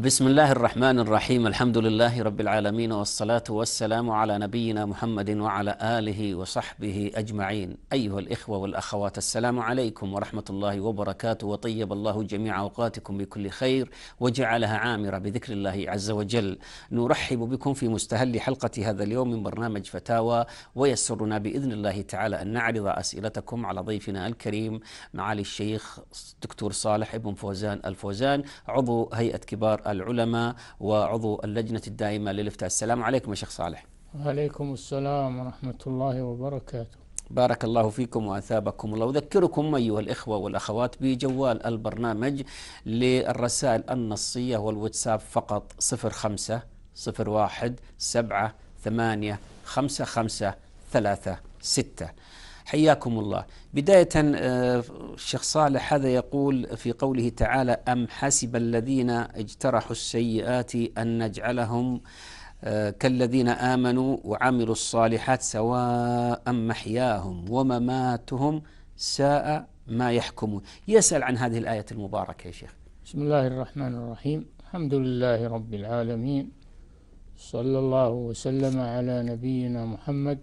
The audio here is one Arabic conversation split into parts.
بسم الله الرحمن الرحيم الحمد لله رب العالمين والصلاة والسلام على نبينا محمد وعلى آله وصحبه أجمعين أيها الإخوة والأخوات السلام عليكم ورحمة الله وبركاته وطيب الله جميع أوقاتكم بكل خير وجعلها عامرة بذكر الله عز وجل نرحب بكم في مستهل حلقة هذا اليوم من برنامج فتاوى ويسرنا بإذن الله تعالى أن نعرض أسئلتكم على ضيفنا الكريم معالي الشيخ دكتور صالح ابن فوزان الفوزان عضو هيئة كبار العلماء وعضو اللجنة الدائمة للإفتاء السلام عليكم يا شيخ صالح وعليكم السلام ورحمة الله وبركاته بارك الله فيكم واثابكم الله اذكركم ايها الاخوه والاخوات بجوال البرنامج للرسائل النصيه والواتساب فقط 05 01 7 8 5 5 3 6 حياكم الله بداية آه، الشيخ صالح هذا يقول في قوله تعالى أم حسب الذين اجترحوا السيئات أن نجعلهم آه، كالذين آمنوا وعملوا الصالحات سواء محياهم ومماتهم ساء ما يحكمون يسأل عن هذه الآية المباركة يا شيخ بسم الله الرحمن الرحيم الحمد لله رب العالمين صلى الله وسلم على نبينا محمد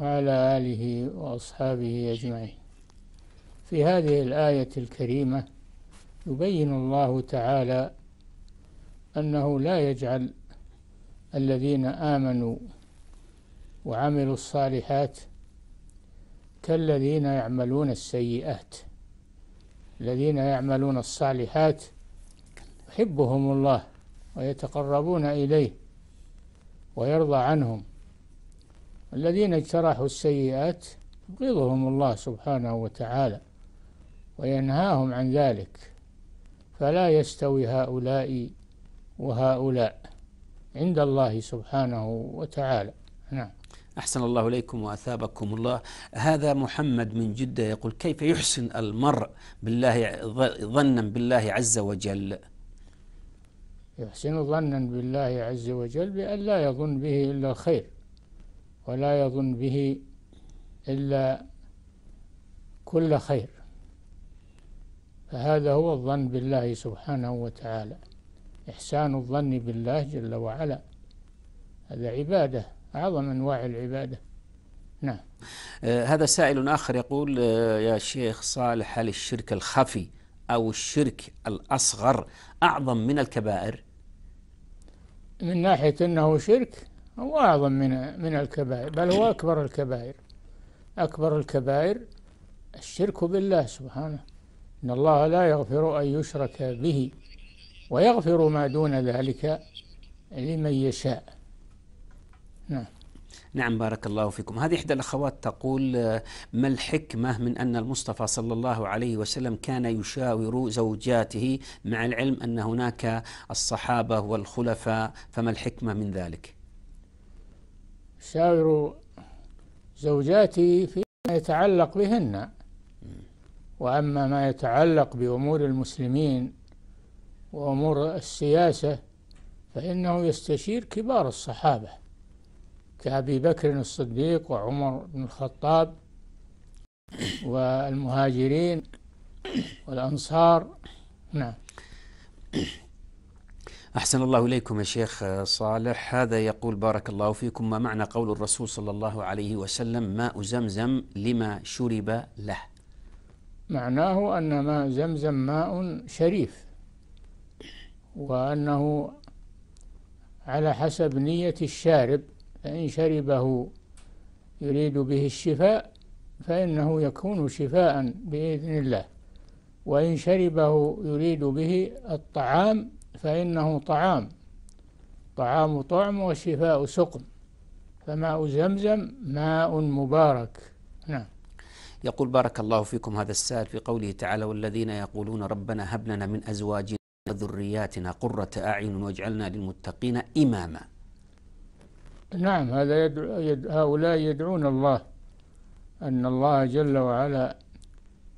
وعلى آله وأصحابه أجمعين في هذه الآية الكريمة يبين الله تعالى أنه لا يجعل الذين آمنوا وعملوا الصالحات كالذين يعملون السيئات الذين يعملون الصالحات يحبهم الله ويتقربون إليه ويرضى عنهم الذين اجترحوا السيئات يبغضهم الله سبحانه وتعالى وينهاهم عن ذلك فلا يستوي هؤلاء وهؤلاء عند الله سبحانه وتعالى نعم أحسن الله إليكم وأثابكم الله هذا محمد من جدة يقول كيف يحسن المرء بالله ظنا بالله عز وجل يحسن ظنا بالله عز وجل بأن لا يظن به إلا الخير ولا يظن به إلا كل خير فهذا هو الظن بالله سبحانه وتعالى إحسان الظن بالله جل وعلا هذا عبادة أعظم أنواع العبادة نعم آه هذا سائل آخر يقول آه يا شيخ صالح هل الشرك الخفي أو الشرك الأصغر أعظم من الكبائر من ناحية أنه شرك هو أعظم من من الكبائر بل هو أكبر الكبائر أكبر الكبائر الشرك بالله سبحانه إن الله لا يغفر أن يشرك به ويغفر ما دون ذلك لمن يشاء نعم نعم بارك الله فيكم هذه إحدى الأخوات تقول آه، ما الحكمة من أن المصطفى صلى الله عليه وسلم كان يشاور زوجاته مع العلم أن هناك الصحابة والخلفاء فما الحكمة من ذلك شاور زوجاتي فيما يتعلق بهن وأما ما يتعلق بأمور المسلمين وأمور السياسة فإنه يستشير كبار الصحابة كأبي بكر الصديق وعمر بن الخطاب والمهاجرين والأنصار نعم أحسن الله إليكم يا شيخ صالح هذا يقول بارك الله فيكم ما معنى قول الرسول صلى الله عليه وسلم ماء زمزم لما شرب له معناه أن ماء زمزم ماء شريف وأنه على حسب نية الشارب فإن شربه يريد به الشفاء فإنه يكون شفاء بإذن الله وإن شربه يريد به الطعام فإنه طعام طعام طعم وشفاء سقم فماء زمزم ماء مبارك نعم يقول بارك الله فيكم هذا السائل في قوله تعالى والذين يقولون ربنا هب لنا من أزواجنا وذرياتنا قرة أعين واجعلنا للمتقين إماما نعم هذا يدعو يد هؤلاء يدعون الله أن الله جل وعلا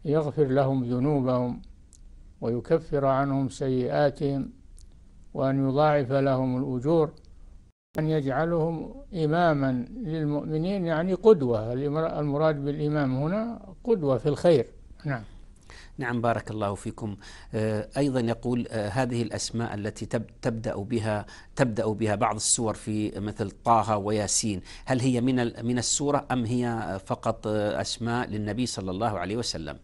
يغفر لهم ذنوبهم ويكفر عنهم سيئاتهم وأن يضاعف لهم الأجور أن يجعلهم إماما للمؤمنين يعني قدوة المراد بالإمام هنا قدوة في الخير نعم نعم بارك الله فيكم آه، أيضا يقول آه، هذه الأسماء التي تبدأ بها تبدأ بها بعض السور في مثل طه وياسين هل هي من من السورة أم هي فقط آه، أسماء للنبي صلى الله عليه وسلم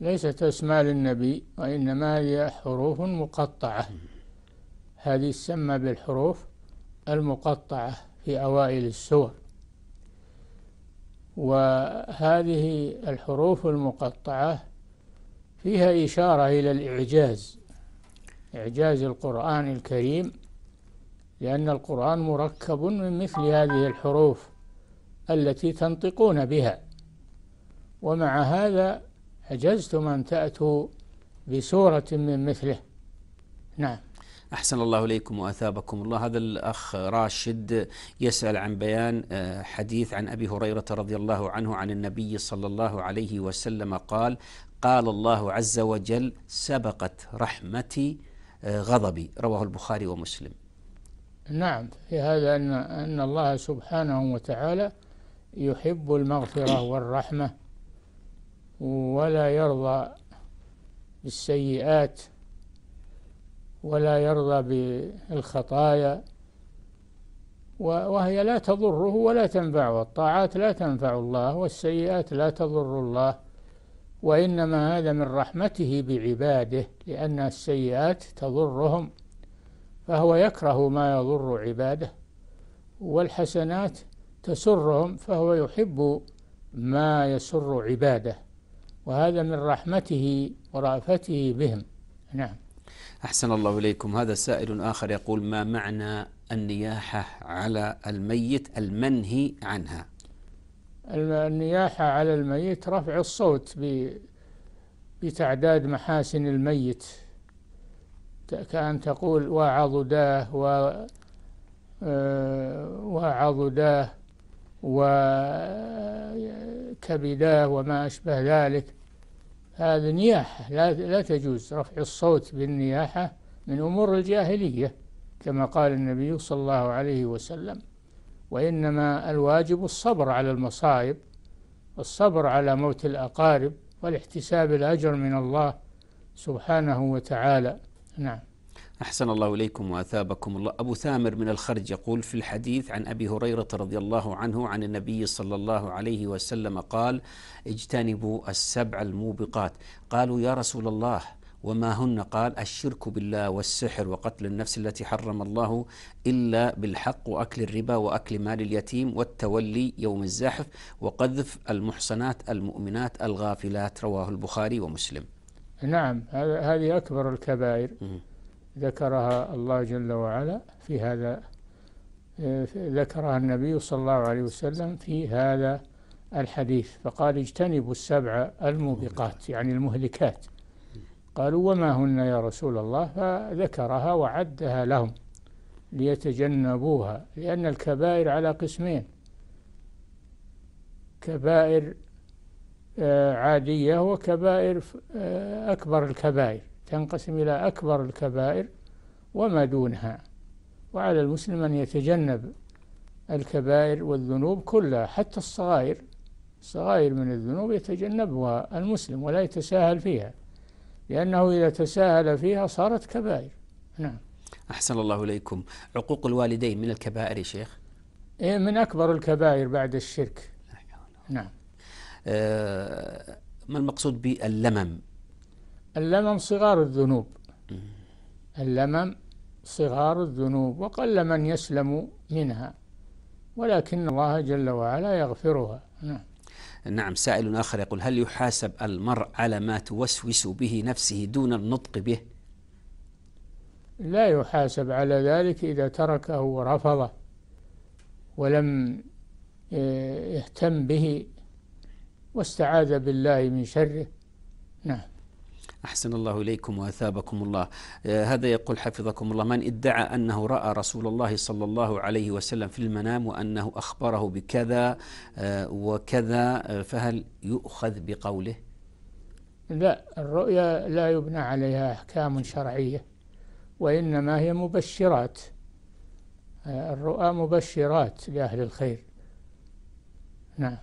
ليست أسماء للنبي وإنما هي حروف مقطعة هذه تسمى بالحروف المقطعة في أوائل السور وهذه الحروف المقطعة فيها إشارة إلى الإعجاز إعجاز القرآن الكريم لأن القرآن مركب من مثل هذه الحروف التي تنطقون بها ومع هذا عجزتم أن تأتوا بسورة من مثله نعم أحسن الله إليكم وأثابكم الله هذا الأخ راشد يسأل عن بيان آه، حديث عن أبي هريرة رضي الله عنه عن النبي صلى الله عليه وسلم قال قال الله عز وجل سبقت رحمتي آه، غضبي رواه البخاري ومسلم نعم في هذا أن, أن الله سبحانه وتعالى يحب المغفرة والرحمة ولا يرضى بالسيئات ولا يرضى بالخطايا وهي لا تضره ولا تنفعه الطاعات لا تنفع الله والسيئات لا تضر الله وإنما هذا من رحمته بعباده لأن السيئات تضرهم فهو يكره ما يضر عباده والحسنات تسرهم فهو يحب ما يسر عباده وهذا من رحمته ورأفته بهم نعم أحسن الله إليكم هذا سائل آخر يقول ما معنى النياحة على الميت المنهي عنها النياحة على الميت رفع الصوت بتعداد محاسن الميت كأن تقول وعضداه و آه، وعضداه وكبداه وما أشبه ذلك هذا نياحة لا, لا تجوز رفع الصوت بالنياحة من أمور الجاهلية كما قال النبي صلى الله عليه وسلم وإنما الواجب الصبر على المصائب والصبر على موت الأقارب والاحتساب الأجر من الله سبحانه وتعالى نعم أحسن الله إليكم وأثابكم الله أبو ثامر من الخرج يقول في الحديث عن أبي هريرة رضي الله عنه عن النبي صلى الله عليه وسلم قال اجتنبوا السبع الموبقات قالوا يا رسول الله وما هن قال الشرك بالله والسحر وقتل النفس التي حرم الله إلا بالحق وأكل الربا وأكل مال اليتيم والتولي يوم الزحف وقذف المحصنات المؤمنات الغافلات رواه البخاري ومسلم نعم هذه أكبر الكبائر ذكرها الله جل وعلا في هذا آه، ذكرها النبي صلى الله عليه وسلم في هذا الحديث فقال اجتنبوا السبع الموبقات يعني المهلكات قالوا وما هن يا رسول الله فذكرها وعدها لهم ليتجنبوها لأن الكبائر على قسمين كبائر آه، عادية وكبائر آه، أكبر الكبائر تنقسم إلى أكبر الكبائر وما دونها وعلى المسلم أن يتجنب الكبائر والذنوب كلها حتى الصغائر صغائر من الذنوب يتجنبها المسلم ولا يتساهل فيها لأنه إذا تساهل فيها صارت كبائر نعم أحسن الله إليكم عقوق الوالدين من الكبائر يا شيخ إيه من أكبر الكبائر بعد الشرك نعم آه ما المقصود باللمم اللمم صغار الذنوب اللمم صغار الذنوب وقل من يسلم منها ولكن الله جل وعلا يغفرها نعم نعم سائل آخر يقول هل يحاسب المرء على ما توسوس به نفسه دون النطق به لا يحاسب على ذلك إذا تركه ورفضه ولم آه، يهتم به واستعاذ بالله من شره نعم أحسن الله إليكم وأثابكم الله آه، هذا يقول حفظكم الله من ادعى أنه رأى رسول الله صلى الله عليه وسلم في المنام وأنه أخبره بكذا آه، وكذا آه، فهل يؤخذ بقوله لا الرؤيا لا يبنى عليها أحكام شرعية وإنما هي مبشرات الرؤى مبشرات لأهل الخير نعم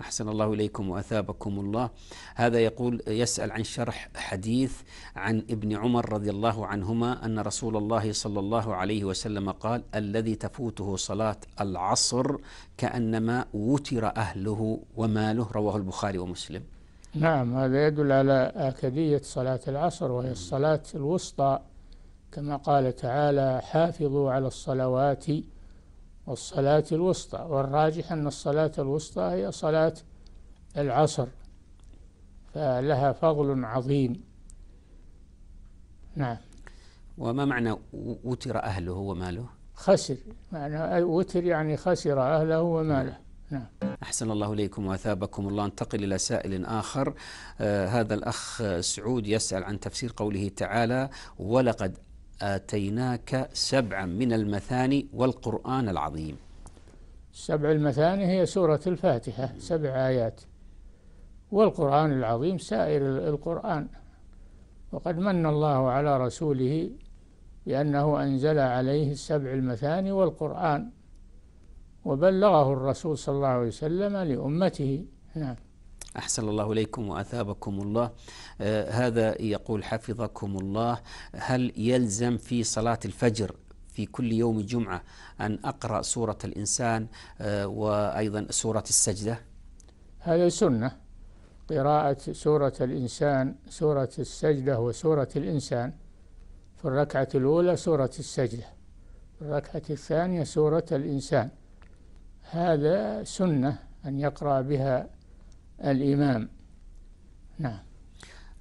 أحسن الله إليكم وأثابكم الله هذا يقول يسأل عن شرح حديث عن ابن عمر رضي الله عنهما أن رسول الله صلى الله عليه وسلم قال الذي تفوته صلاة العصر كأنما وتر أهله وماله رواه البخاري ومسلم نعم هذا يدل على أكدية صلاة العصر وهي الصلاة الوسطى كما قال تعالى حافظوا على الصلوات والصلاة الوسطى والراجح أن الصلاة الوسطى هي صلاة العصر فلها فضل عظيم نعم وما معنى وتر أهله وماله خسر معنى وتر يعني خسر أهله وماله نعم, نعم. أحسن الله إليكم وأثابكم الله أنتقل إلى سائل آخر آه هذا الأخ سعود يسأل عن تفسير قوله تعالى ولقد آتيناك سبعا من المثاني والقرآن العظيم سبع المثاني هي سورة الفاتحة سبع آيات والقرآن العظيم سائر القرآن وقد من الله على رسوله بأنه أنزل عليه السبع المثاني والقرآن وبلغه الرسول صلى الله عليه وسلم لأمته نعم أحسن الله إليكم وأثابكم الله آه، هذا يقول حفظكم الله هل يلزم في صلاة الفجر في كل يوم جمعة أن أقرأ سورة الإنسان آه، وأيضا سورة السجدة هذا سنة قراءة سورة الإنسان سورة السجدة وسورة الإنسان في الركعة الأولى سورة السجدة في الركعة الثانية سورة الإنسان هذا سنة أن يقرأ بها الإمام نعم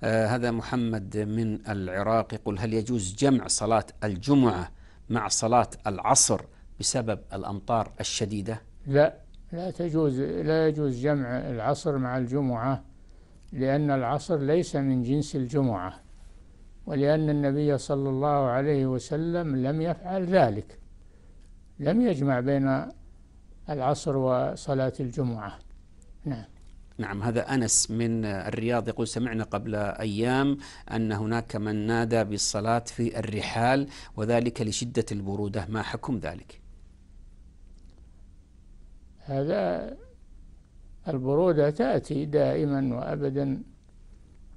آه هذا محمد من العراق يقول هل يجوز جمع صلاة الجمعة مع صلاة العصر بسبب الأمطار الشديدة؟ لا لا تجوز لا يجوز جمع العصر مع الجمعة لأن العصر ليس من جنس الجمعة ولأن النبي صلى الله عليه وسلم لم يفعل ذلك لم يجمع بين العصر وصلاة الجمعة نعم نعم هذا أنس من الرياض يقول سمعنا قبل أيام أن هناك من نادى بالصلاة في الرحال وذلك لشدة البرودة ما حكم ذلك هذا البرودة تأتي دائما وأبدا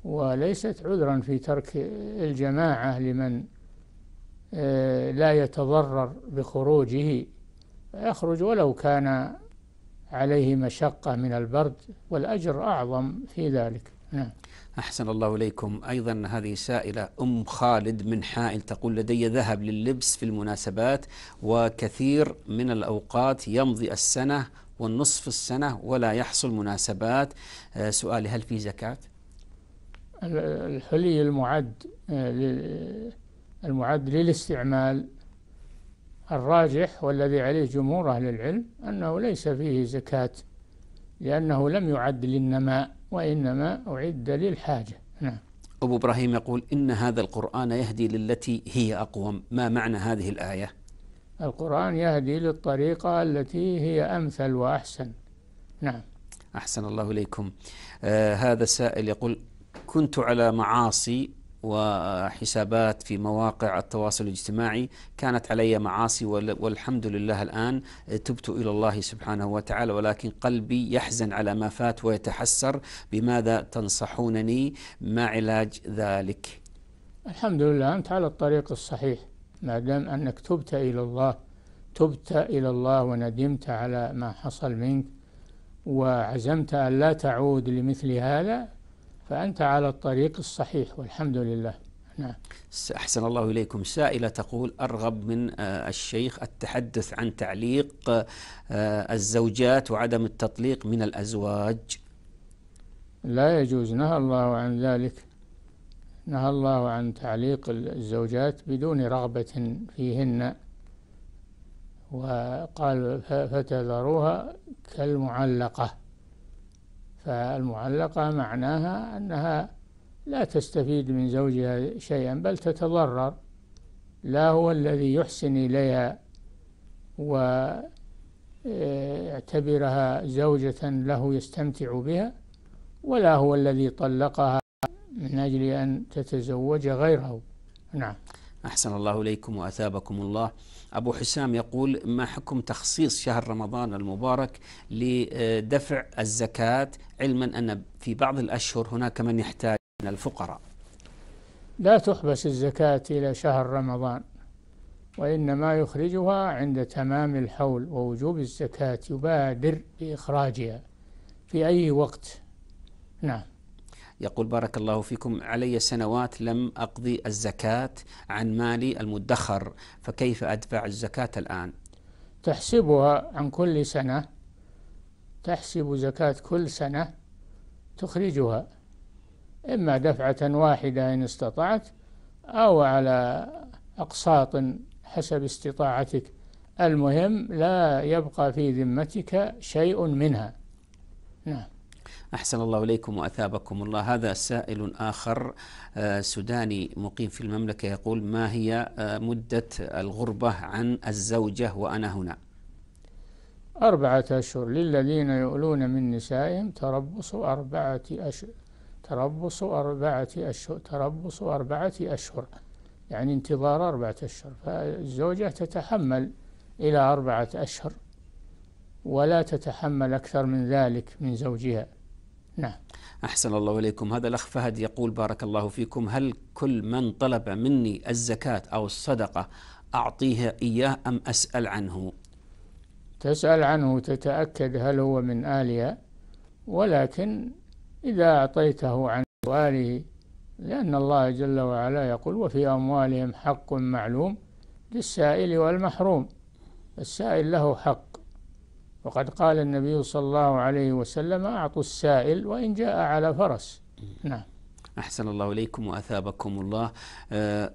وليست عذرا في ترك الجماعة لمن آه، لا يتضرر بخروجه يخرج ولو كان عليه مشقة من البرد والأجر أعظم في ذلك نعم. أحسن الله إليكم أيضا هذه سائلة أم خالد من حائل تقول لدي ذهب لللبس في المناسبات وكثير من الأوقات يمضي السنة والنصف السنة ولا يحصل مناسبات آه، سؤالي هل في زكاة؟ الحلي المعد آه، المعد للاستعمال الراجح والذي عليه جمهور أهل العلم أنه ليس فيه زكاة لأنه لم يعد للنماء وإنما أعد للحاجة نعم أبو إبراهيم يقول إن هذا القرآن يهدي للتي هي أقوم ما معنى هذه الآية القرآن يهدي للطريقة التي هي أمثل وأحسن نعم أحسن الله إليكم آه هذا السائل يقول كنت على معاصي وحسابات في مواقع التواصل الاجتماعي كانت علي معاصي والحمد لله الآن تبت إلى الله سبحانه وتعالى ولكن قلبي يحزن على ما فات ويتحسر بماذا تنصحونني ما علاج ذلك الحمد لله أنت على الطريق الصحيح ما دام أنك تبت إلى الله تبت إلى الله وندمت على ما حصل منك وعزمت أن لا تعود لمثل هذا فأنت على الطريق الصحيح والحمد لله نعم أحسن الله إليكم سائلة تقول أرغب من آه، الشيخ التحدث عن تعليق آه، الزوجات وعدم التطليق من الأزواج لا يجوز نهى الله عن ذلك نهى الله عن تعليق الزوجات بدون رغبة فيهن وقال فتذروها كالمعلقة فالمعلقة معناها أنها لا تستفيد من زوجها شيئا بل تتضرر لا هو الذي يحسن إليها ويعتبرها زوجة له يستمتع بها ولا هو الذي طلقها من أجل أن تتزوج غيره نعم أحسن الله إليكم وأثابكم الله أبو حسام يقول ما حكم تخصيص شهر رمضان المبارك لدفع الزكاة علما أن في بعض الأشهر هناك من يحتاج من الفقراء لا تحبس الزكاة إلى شهر رمضان وإنما يخرجها عند تمام الحول ووجوب الزكاة يبادر بإخراجها في أي وقت نعم يقول بارك الله فيكم علي سنوات لم أقضي الزكاة عن مالي المدخر فكيف أدفع الزكاة الآن تحسبها عن كل سنة تحسب زكاة كل سنة تخرجها إما دفعة واحدة إن استطعت أو على أقساط حسب استطاعتك المهم لا يبقى في ذمتك شيء منها نعم أحسن الله إليكم وأثابكم الله هذا سائل آخر آه، سوداني مقيم في المملكة يقول ما هي آه، مدة الغربة عن الزوجة وأنا هنا أربعة أشهر للذين يؤلون من نسائهم تربص أربعة أشهر تربص أربعة أشهر تربص أربعة أشهر يعني انتظار أربعة أشهر فالزوجة تتحمل إلى أربعة أشهر ولا تتحمل أكثر من ذلك من زوجها نعم أحسن الله إليكم هذا الأخ فهد يقول بارك الله فيكم هل كل من طلب مني الزكاة أو الصدقة أعطيها إياه أم أسأل عنه تسأل عنه تتأكد هل هو من آلها ولكن إذا أعطيته عن سؤاله لأن الله جل وعلا يقول وفي أموالهم حق معلوم للسائل والمحروم السائل له حق وقد قال النبي صلى الله عليه وسلم أعطوا السائل وإن جاء على فرس نعم أحسن الله إليكم وأثابكم الله آه،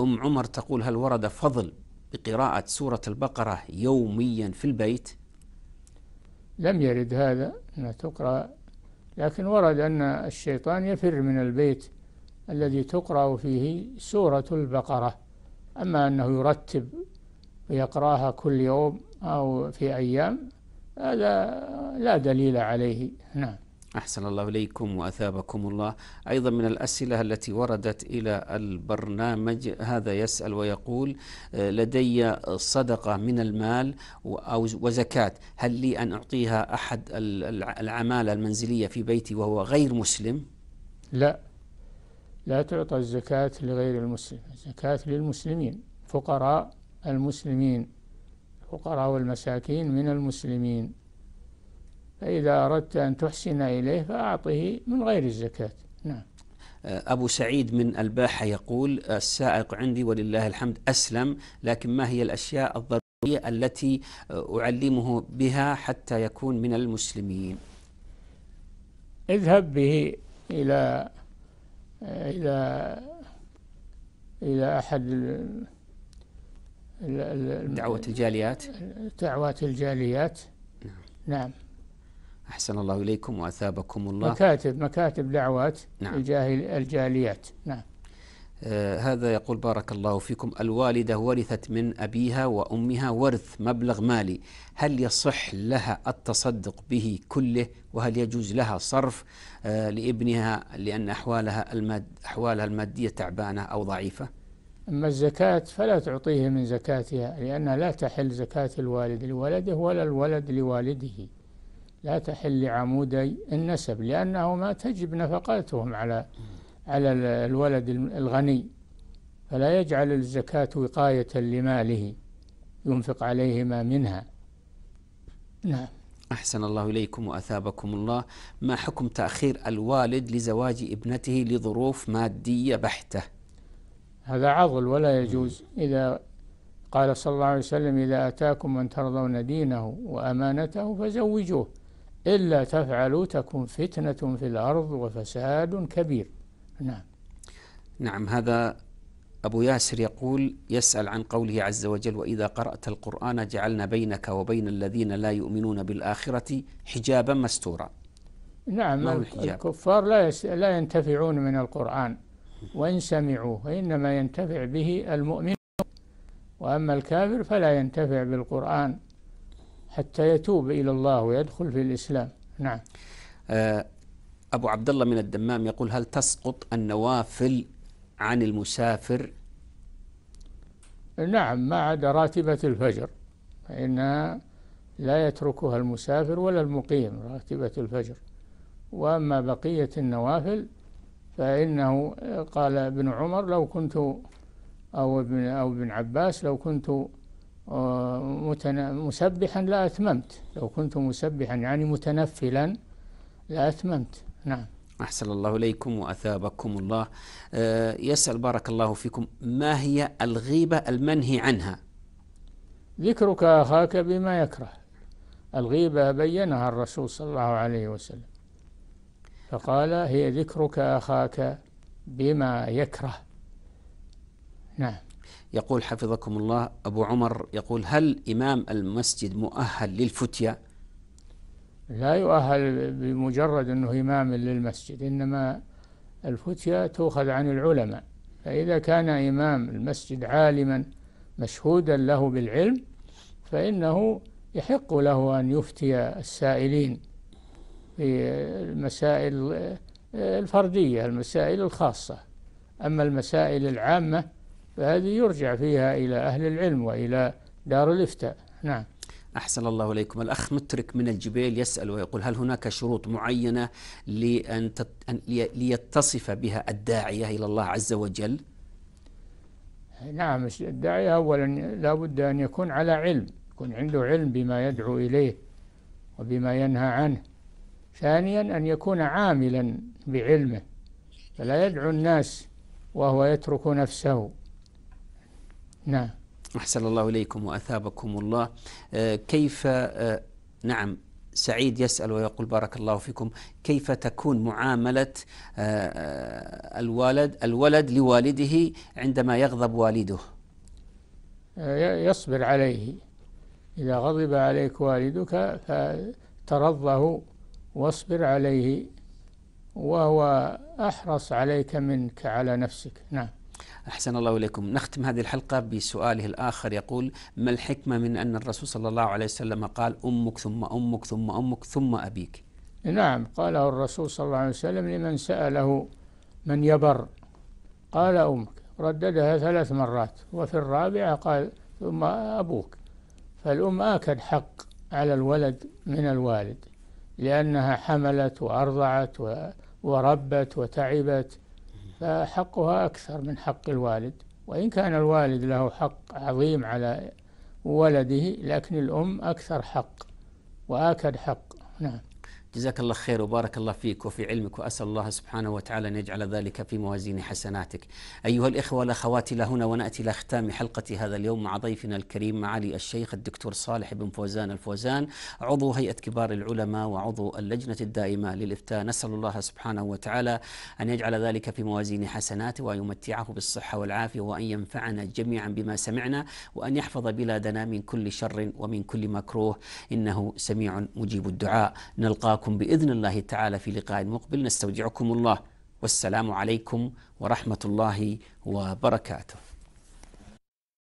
أم عمر تقول هل ورد فضل بقراءة سورة البقرة يوميا في البيت لم يرد هذا أنها تقرأ لكن ورد أن الشيطان يفر من البيت الذي تقرأ فيه سورة البقرة أما أنه يرتب ويقراها كل يوم أو في أيام هذا لا دليل عليه نعم أحسن الله إليكم وأثابكم الله أيضا من الأسئلة التي وردت إلى البرنامج هذا يسأل ويقول آه، لدي صدقة من المال وزكاة هل لي أن أعطيها أحد العمالة المنزلية في بيتي وهو غير مسلم لا لا تعطى الزكاة لغير المسلم الزكاة للمسلمين فقراء المسلمين الفقراء والمساكين من المسلمين فإذا أردت أن تحسن إليه فأعطه من غير الزكاة نعم آه، أبو سعيد من الباحة يقول السائق عندي ولله الحمد أسلم لكن ما هي الأشياء الضرورية التي آه، أعلمه بها حتى يكون من المسلمين اذهب به إلى آه، إلى إلى أحد دعوة الجاليات دعوات الجاليات نعم, نعم. أحسن الله إليكم وأثابكم الله مكاتب مكاتب دعوات نعم. الجاليات نعم آه هذا يقول بارك الله فيكم الوالدة ورثت من أبيها وأمها ورث مبلغ مالي هل يصح لها التصدق به كله وهل يجوز لها صرف آه لابنها لأن أحوالها, الماد أحوالها المادية تعبانة أو ضعيفة أما الزكاة فلا تعطيه من زكاتها لأنها لا تحل زكاة الوالد لولده ولا الولد لوالده لا تحل لعمودي النسب لأنهما تجب نفقاتهم على على الولد الغني فلا يجعل الزكاة وقاية لماله ينفق عليه ما منها نعم أحسن الله إليكم وأثابكم الله ما حكم تأخير الوالد لزواج ابنته لظروف مادية بحتة هذا عضل ولا يجوز إذا قال صلى الله عليه وسلم إذا أتاكم من ترضون دينه وأمانته فزوجوه إلا تفعلوا تكن فتنة في الأرض وفساد كبير نعم نعم هذا أبو ياسر يقول يسأل عن قوله عز وجل وإذا قرأت القرآن جعلنا بينك وبين الذين لا يؤمنون بالآخرة حجابا مستورا نعم الكفار لا, لا ينتفعون من القرآن وإن سمعوه وإنما ينتفع به المؤمن وأما الكافر فلا ينتفع بالقرآن حتى يتوب إلى الله ويدخل في الإسلام نعم آه، أبو عبد الله من الدمام يقول هل تسقط النوافل عن المسافر نعم ما عدا راتبة الفجر فإنها لا يتركها المسافر ولا المقيم راتبة الفجر وأما بقية النوافل فإنه قال ابن عمر لو كنت أو ابن أو ابن عباس لو كنت آه، مسبحا لأتممت لو كنت مسبحا يعني متنفلا لأتممت نعم أحسن الله إليكم وأثابكم الله آه، يسأل بارك الله فيكم ما هي الغيبة المنهي عنها ذكرك أخاك بما يكره الغيبة بينها الرسول صلى الله عليه وسلم فقال هي ذكرك أخاك بما يكره نعم يقول حفظكم الله أبو عمر يقول هل إمام المسجد مؤهل للفتية لا يؤهل بمجرد أنه إمام للمسجد إنما الفتية تؤخذ عن العلماء فإذا كان إمام المسجد عالما مشهودا له بالعلم فإنه يحق له أن يفتي السائلين بالمسائل آه، الفردية المسائل الخاصة أما المسائل العامة فهذه يرجع فيها إلى أهل العلم وإلى دار الإفتاء نعم أحسن الله إليكم الأخ مترك من الجبيل يسأل ويقول هل هناك شروط معينة لأن تت... ليتصف بها الداعية إلى الله عز وجل نعم الداعية أولا لا بد أن يكون على علم يكون عنده علم بما يدعو إليه وبما ينهى عنه ثانيا أن يكون عاملا بعلمه فلا يدعو الناس وهو يترك نفسه نعم أحسن الله إليكم وأثابكم الله آه، كيف آه، نعم سعيد يسأل ويقول بارك الله فيكم كيف تكون معاملة آه، الولد الولد لوالده عندما يغضب والده يصبر عليه إذا غضب عليك والدك فترضه واصبر عليه وهو أحرص عليك منك على نفسك نعم أحسن الله إليكم نختم هذه الحلقة بسؤاله الآخر يقول ما الحكمة من أن الرسول صلى الله عليه وسلم قال أمك ثم أمك ثم أمك ثم أبيك نعم قاله الرسول صلى الله عليه وسلم لمن سأله من يبر قال أمك رددها ثلاث مرات وفي الرابعة قال ثم أبوك فالأم آكد حق على الولد من الوالد لأنها حملت وأرضعت وربت وتعبت فحقها أكثر من حق الوالد وإن كان الوالد له حق عظيم على ولده لكن الأم أكثر حق وآكد حق نعم جزاك الله خير وبارك الله فيك وفي علمك وأسأل الله سبحانه وتعالى أن يجعل ذلك في موازين حسناتك أيها الإخوة والأخوات إلى هنا ونأتي إلى ختام حلقة هذا اليوم مع ضيفنا الكريم معالي الشيخ الدكتور صالح بن فوزان الفوزان عضو هيئة كبار العلماء وعضو اللجنة الدائمة للإفتاء نسأل الله سبحانه وتعالى أن يجعل ذلك في موازين حسناته وأن يمتعه بالصحة والعافية وأن ينفعنا جميعا بما سمعنا وأن يحفظ بلادنا من كل شر ومن كل مكروه إنه سميع مجيب الدعاء نلقاكم ونلقاكم باذن الله تعالى في لقاء مقبل نستودعكم الله والسلام عليكم ورحمه الله وبركاته